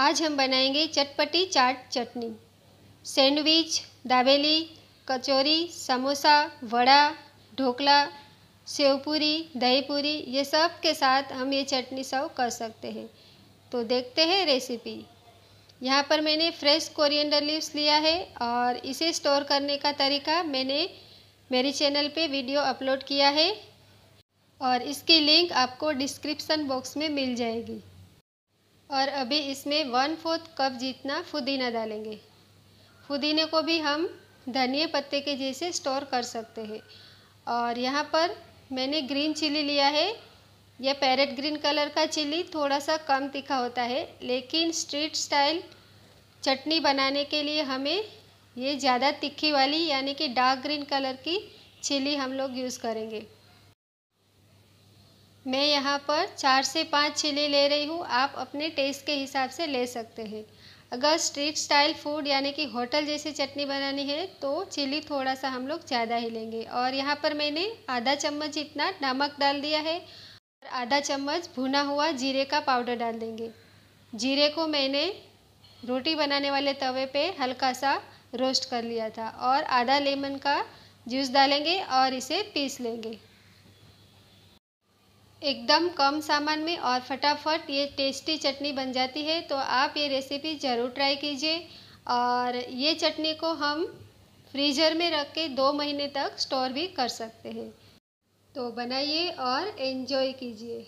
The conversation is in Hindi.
आज हम बनाएंगे चटपटी चाट चटनी सैंडविच दाबेली कचौरी समोसा वड़ा ढोकला सेवपूरी दही पूरी ये सब के साथ हम ये चटनी सर्व कर सकते हैं तो देखते हैं रेसिपी यहाँ पर मैंने फ्रेश कोरिएंडर लीव्स लिया है और इसे स्टोर करने का तरीका मैंने मेरी चैनल पे वीडियो अपलोड किया है और इसकी लिंक आपको डिस्क्रिप्सन बॉक्स में मिल जाएगी और अभी इसमें वन फोर्थ कप जितना पुदीना डालेंगे पुदीने को भी हम धनिए पत्ते के जैसे स्टोर कर सकते हैं और यहाँ पर मैंने ग्रीन चिली लिया है यह पैरेट ग्रीन कलर का चिली थोड़ा सा कम तीखा होता है लेकिन स्ट्रीट स्टाइल चटनी बनाने के लिए हमें ये ज़्यादा तीखी वाली यानी कि डार्क ग्रीन कलर की चिली हम लोग यूज़ करेंगे मैं यहाँ पर चार से पाँच चिली ले रही हूँ आप अपने टेस्ट के हिसाब से ले सकते हैं अगर स्ट्रीट स्टाइल फूड यानी कि होटल जैसी चटनी बनानी है तो चिली थोड़ा सा हम लोग ज़्यादा ही लेंगे और यहाँ पर मैंने आधा चम्मच इतना नमक डाल दिया है और आधा चम्मच भुना हुआ जीरे का पाउडर डाल देंगे जीरे को मैंने रोटी बनाने वाले तवे पे हल्का सा रोस्ट कर लिया था और आधा लेमन का जूस डालेंगे और इसे पीस लेंगे एकदम कम सामान में और फटाफट ये टेस्टी चटनी बन जाती है तो आप ये रेसिपी ज़रूर ट्राई कीजिए और ये चटनी को हम फ्रीजर में रख के दो महीने तक स्टोर भी कर सकते हैं तो बनाइए और एंजॉय कीजिए